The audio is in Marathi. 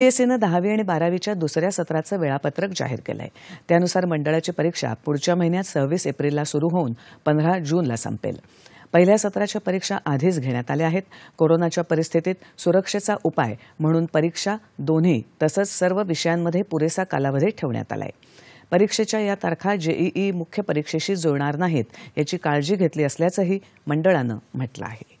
सीबीएसईनं दहावी आणि बारावीच्या दुसऱ्या सत्राचं वेळापत्रक जाहीर केलं आहे त्यानुसार मंडळाची परीक्षा पुढच्या महिन्यात सव्वीस एप्रिलला सुरू होऊन पंधरा जूनला संपेल पहिल्या सत्राच्या परीक्षा आधीच घेण्यात आल्या आहेत कोरोनाच्या परिस्थितीत सुरक्षेचा उपाय म्हणून परीक्षा दोन्ही तसंच सर्व विषयांमध्ये पुरेसा कालावधी ठेवण्यात आलाय परीक्षेच्या या तारखा जेईई मुख्य परीक्षेशी जुळणार नाहीत याची काळजी घेतली असल्याचंही मंडळानं म्हटलं आहे